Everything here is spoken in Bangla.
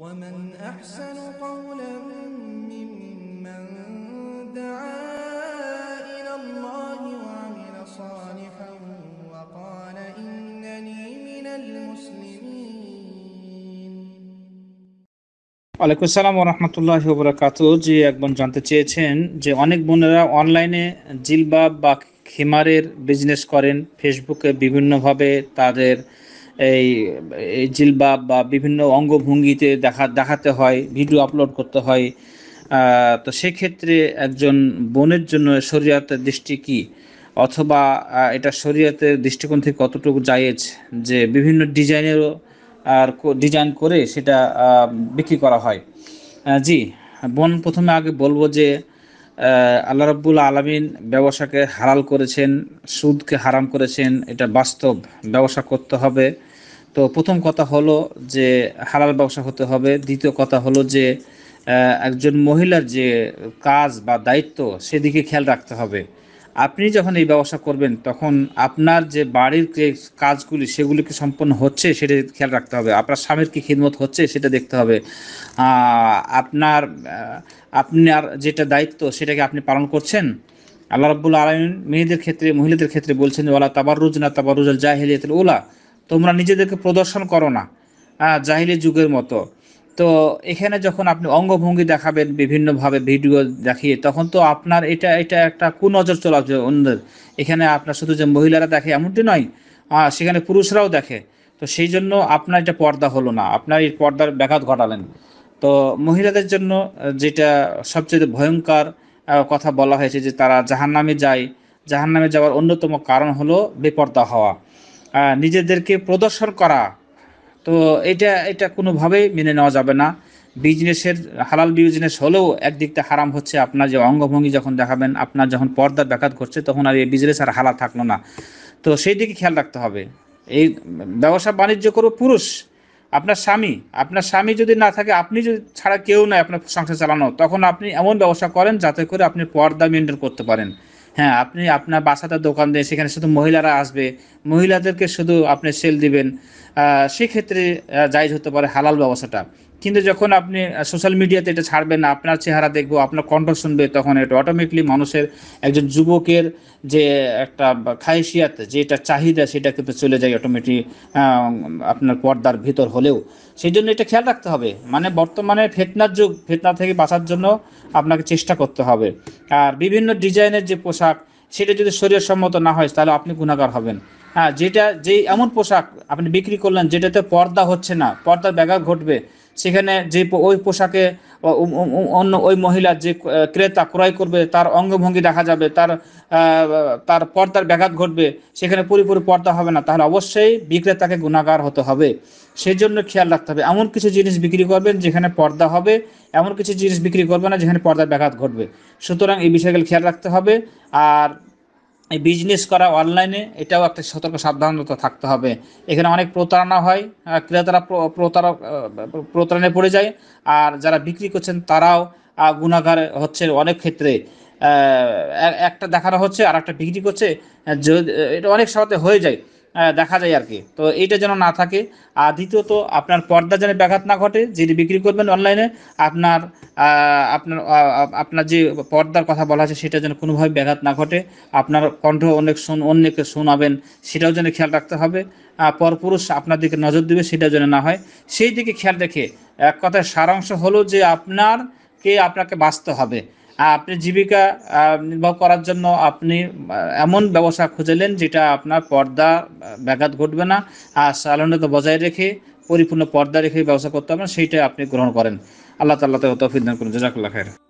ومن أحسن قولا ممن دعا إلى الله وعمل صالحا وقال إنني من المسلمين ওয়ালাইকুম আসসালাম যে একজন জানতে চেয়েছেন যে অনেক বোনেরা অনলাইনে জিলবাব বা খিমারের বিজনেস করেন ফেসবুকে বিভিন্নভাবে তাদের এই জিলবাব বা বিভিন্ন অঙ্গভঙ্গিতে দেখা দেখাতে হয় ভিডিও আপলোড করতে হয় তো সেক্ষেত্রে একজন বোনের জন্য শরীয়তের দৃষ্টি কি অথবা এটা শরীয়তের দৃষ্টিকোণ থেকে কতটুকু জায়েজ যে বিভিন্ন ডিজাইনেরও আর ডিজাইন করে সেটা বিক্রি করা হয় জি বোন প্রথমে আগে বলবো যে আল্লাহ রব্বুল আলমিন ব্যবসাকে হারাল করেছেন সুদকে হারাম করেছেন এটা বাস্তব ব্যবসা করতে হবে তো প্রথম কথা হলো যে হালাল ব্যবসা হতে হবে দ্বিতীয় কথা হলো যে একজন মহিলার যে কাজ বা দায়িত্ব সেদিকে খেয়াল রাখতে হবে আপনি যখন এই ব্যবসা করবেন তখন আপনার যে বাড়ির যে কাজগুলি সেগুলিকে সম্পন্ন হচ্ছে সেটা খেয়াল রাখতে হবে আপনার স্বামীর কি খিদমত হচ্ছে সেটা দেখতে হবে আপনার আপনার যেটা দায়িত্ব সেটাকে আপনি পালন করছেন আল্লাহ রব্বুল আলমিন মেয়েদের ক্ষেত্রে মহিলাদের ক্ষেত্রে বলছেন ওলা রুজ না তাবার রুজাল জাহেলিয়াত ওলা তোমরা নিজেদেরকে প্রদর্শন করো না জাহিলি যুগের মতো তো এখানে যখন আপনি অঙ্গভঙ্গি দেখাবেন বিভিন্নভাবে ভিডিও দেখিয়ে তখন তো আপনার এটা এটা একটা কুনজর চলে অন্যদের এখানে আপনার শুধু যে মহিলারা দেখে এমনটি নয় সেখানে পুরুষরাও দেখে তো সেই জন্য আপনার এটা পর্দা হলো না আপনার এই পর্দার ব্যাঘাত ঘটালেন তো মহিলাদের জন্য যেটা সবচেয়ে ভয়ঙ্কর কথা বলা হয়েছে যে তারা জাহান্নামে যায় জাহান্নামে যাওয়ার অন্যতম কারণ হলো বেপর্দা হওয়া নিজেদেরকে প্রদর্শন করা তো এটা এটা কোনোভাবেই মেনে নেওয়া যাবে না বিজনেসের হালাল বিজনেস হলেও একদিকটা হারাম হচ্ছে আপনার যে অঙ্গভঙ্গি যখন দেখাবেন আপনার যখন পর্দা ব্যাঘাত করছে তখন আর এই বিজনেস আর হালাল থাকলো না তো সেই দিকে খেয়াল রাখতে হবে এই ব্যবসা বাণিজ্য করো পুরুষ আপনার স্বামী আপনার স্বামী যদি না থাকে আপনি যদি ছাড়া কেউ নাই আপনার সংসার চালানো তখন আপনি এমন ব্যবসা করেন যাতে করে আপনি পর্দা মেনটেন করতে পারেন হ্যাঁ আপনি আপনার বাসাটা দোকান দেন সেখানে শুধু মহিলারা আসবে মহিলাদেরকে শুধু আপনি সেল দিবেন সেক্ষেত্রে জায়জ হতে পারে হালাল ব্যবসাটা কিন্তু যখন আপনি সোশ্যাল মিডিয়াতে এটা ছাড়বেন না আপনার চেহারা দেখবো আপনার কণ্ঠ শুনবে তখন এটা অটোমেটিকলি মানুষের একজন যুবকের যে একটা খায়েশিয়াত যেটা চাহিদা সেটা কিন্তু চলে যায় অটোমেটিক আপনার পর্দার ভিতর হলেও সেই জন্য এটা খেয়াল রাখতে হবে মানে বর্তমানে ফেতনার যুগ ফেতনা থেকে বাঁচার জন্য আপনাকে চেষ্টা করতে হবে আর বিভিন্ন ডিজাইনের যে পোশাক সেটা যদি শরীরসম্মত না হয় তাহলে আপনি গুণাগার হবেন হ্যাঁ যেটা যে এমন পোশাক আপনি বিক্রি করলেন যেটাতে পর্দা হচ্ছে না পর্দার ব্যাঘাত ঘটবে সেখানে যে ওই পোশাকে অন্য ওই মহিলা যে ক্রেতা ক্রয় করবে তার অঙ্গভঙ্গি দেখা যাবে তার তার পর্দার ব্যাঘাত ঘটবে সেখানে পুরোপুরি পর্দা হবে না তাহলে অবশ্যই বিক্রেতাকে গুণাগার হতে হবে সেই জন্য খেয়াল রাখতে হবে এমন কিছু জিনিস বিক্রি করবেন যেখানে পর্দা হবে এমন কিছু জিনিস বিক্রি করবে না যেখানে পর্দার ব্যাঘাত ঘটবে সুতরাং এই বিষয়গুলো খেয়াল রাখতে হবে আর এই বিজনেস করা অনলাইনে এটাও একটা সতর্ক সাবধানতা থাকতে হবে এখানে অনেক প্রতারণা হয় ক্রেতারা প্রতারক প্রতারণে পড়ে যায় আর যারা বিক্রি করছেন তারাও গুণাগার হচ্ছে অনেক ক্ষেত্রে একটা দেখানো হচ্ছে আর একটা বিক্রি করছে এটা অনেক সাথে হয়ে যায় দেখা যায় আর কি তো এইটা যেন না থাকে আর দ্বিতীয়ত আপনার পর্দা যেন ব্যাঘাত না ঘটে যিনি বিক্রি করবেন অনলাইনে আপনার আপনার আপনার যে পর্দার কথা বলা আছে সেটা যেন কোনোভাবে ব্যাঘাত না ঘটে আপনার কণ্ঠ অনেক শোন অন্যকে শোনাবেন সেটাও যেন খেয়াল রাখতে হবে পরপুরুষ আপনার দিকে নজর দেবে সেটাও যেন না হয় সেই দিকে খেয়াল রেখে এক কথায় সারাংশ হলো যে আপনারকে আপনাকে বাঁচতে হবে আপনি জীবিকা নির্বাহ করার জন্য আপনি এমন ব্যবসা খুঁজলেন যেটা আপনার পর্দা ব্যাঘাত ঘটবে না আর সালনতা বজায় রেখে পরিপূর্ণ পর্দা রেখে ব্যবসা করতে হবে সেইটা আপনি গ্রহণ করেন আল্লাহ তাল্লাহ তফিদান করুন জাজাকুল্লাহ খায়ের